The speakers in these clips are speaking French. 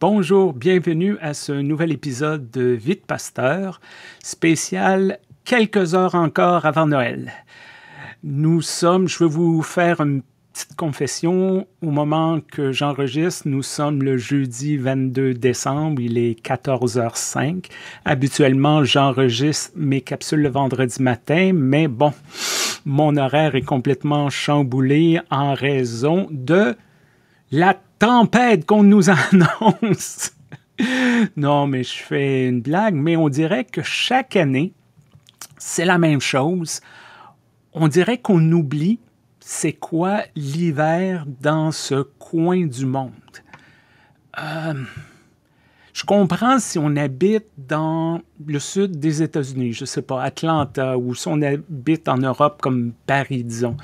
Bonjour, bienvenue à ce nouvel épisode de Vite Pasteur, spécial quelques heures encore avant Noël. Nous sommes, je veux vous faire une petite confession. Au moment que j'enregistre, nous sommes le jeudi 22 décembre, il est 14h05. Habituellement, j'enregistre mes capsules le vendredi matin, mais bon, mon horaire est complètement chamboulé en raison de la tempête qu'on nous annonce. non, mais je fais une blague, mais on dirait que chaque année, c'est la même chose. On dirait qu'on oublie c'est quoi l'hiver dans ce coin du monde. Euh, je comprends si on habite dans le sud des États-Unis, je ne sais pas, Atlanta, ou si on habite en Europe comme Paris, disons.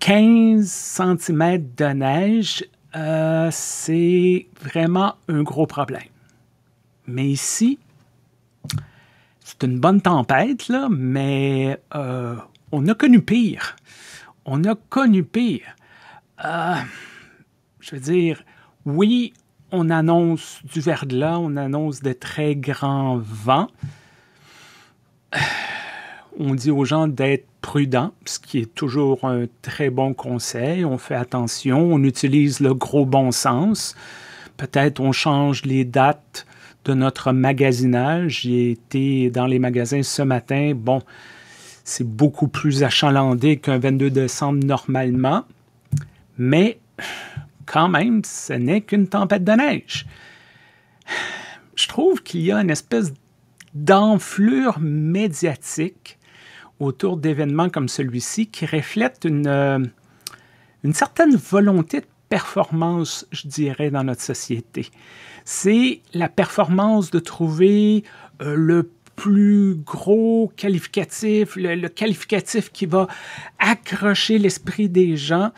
15 cm de neige, euh, c'est vraiment un gros problème. Mais ici, c'est une bonne tempête, là, mais euh, on a connu pire. On a connu pire. Euh, je veux dire, oui, on annonce du verglas, on annonce de très grands vents on dit aux gens d'être prudents, ce qui est toujours un très bon conseil. On fait attention, on utilise le gros bon sens. Peut-être on change les dates de notre magasinage. J'ai été dans les magasins ce matin. Bon, c'est beaucoup plus achalandé qu'un 22 décembre normalement. Mais quand même, ce n'est qu'une tempête de neige. Je trouve qu'il y a une espèce d'enflure médiatique autour d'événements comme celui-ci qui reflètent une, euh, une certaine volonté de performance, je dirais, dans notre société. C'est la performance de trouver euh, le plus gros qualificatif, le, qualificatif qui va accrocher l'esprit des gens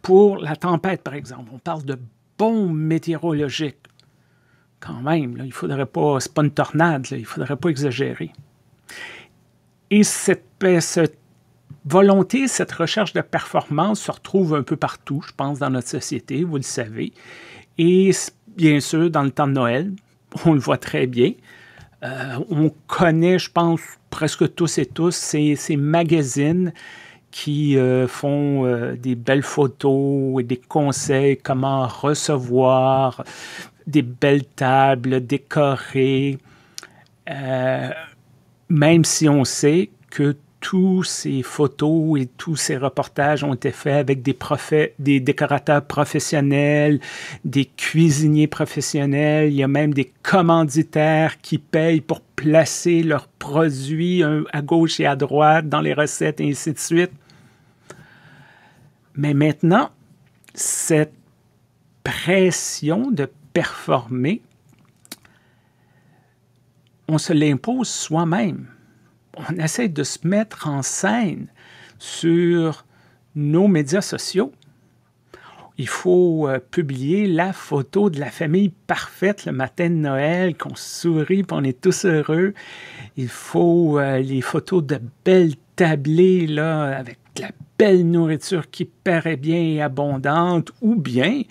pour la tempête, par exemple. On parle de bombes météorologiques. Quand même, là, il faudrait pas, c'est pas une tornade, il il faudrait pas exagérer. Et cette ben, cette volonté, cette recherche de performance se retrouve un peu partout, je pense, dans notre société, vous le savez. Et bien sûr, dans le temps de Noël, on le voit très bien. Euh, on connaît, je pense, presque tous et tous ces, magazines qui euh, font euh, des belles photos et des conseils comment recevoir des belles tables décorées, même si on sait que tous ces photos et tous ces reportages ont été faits avec des, des décorateurs professionnels, des cuisiniers professionnels, il y a même des commanditaires qui payent pour placer leurs produits à gauche et à droite dans les recettes et ainsi de suite. Mais maintenant, cette pression de performer, on se l'impose soi-même on essaie de se mettre en scène sur nos médias sociaux. Il faut euh, publier la photo de la famille parfaite le matin de Noël, qu'on sourit, qu'on est tous heureux. Il faut euh, les photos de belles tablées, là, avec la belle nourriture qui paraît bien et abondante, ou bien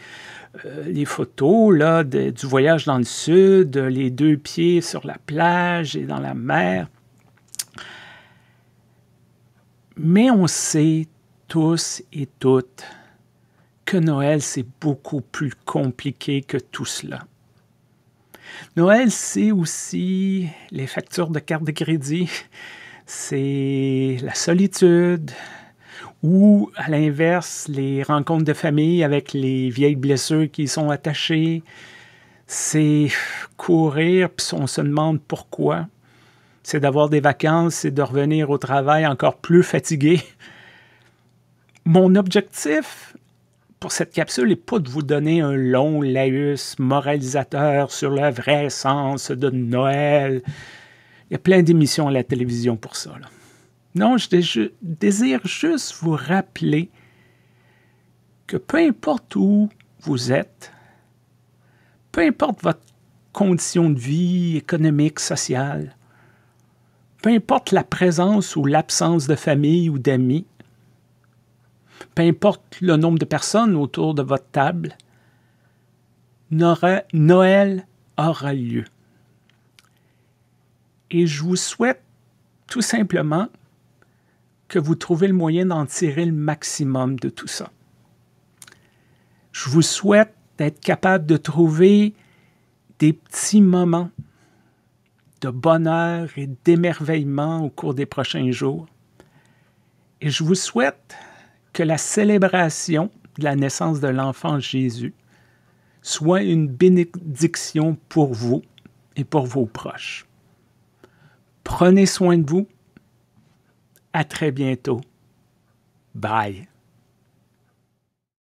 euh, les photos là, du voyage dans le sud, les deux pieds sur la plage et dans la mer. Mais on sait tous et toutes que Noël, c'est beaucoup plus compliqué que tout cela. Noël, c'est aussi les factures de carte de crédit, c'est la solitude, ou à l'inverse, les rencontres de famille avec les vieilles blessures qui sont attachées, c'est courir, puis on se demande pourquoi c'est d'avoir des vacances, et de revenir au travail encore plus fatigué. Mon objectif pour cette capsule n'est pas de vous donner un long laïus moralisateur sur le vrai sens de Noël. Il y a plein d'émissions à la télévision pour ça. Non, je désire juste vous rappeler que peu importe où vous êtes, peu importe votre condition de vie économique, sociale, peu importe la présence ou l'absence de famille ou d'amis, peu importe le nombre de personnes autour de votre table, Noël aura lieu. Et je vous souhaite tout simplement que vous trouviez le moyen d'en tirer le maximum de tout ça. Je vous souhaite d'être capable de trouver des petits moments de bonheur et d'émerveillement au cours des prochains jours. Et je vous souhaite que la célébration de la naissance de l'enfant Jésus soit une bénédiction pour vous et pour vos proches. Prenez soin de vous. À très bientôt. Bye.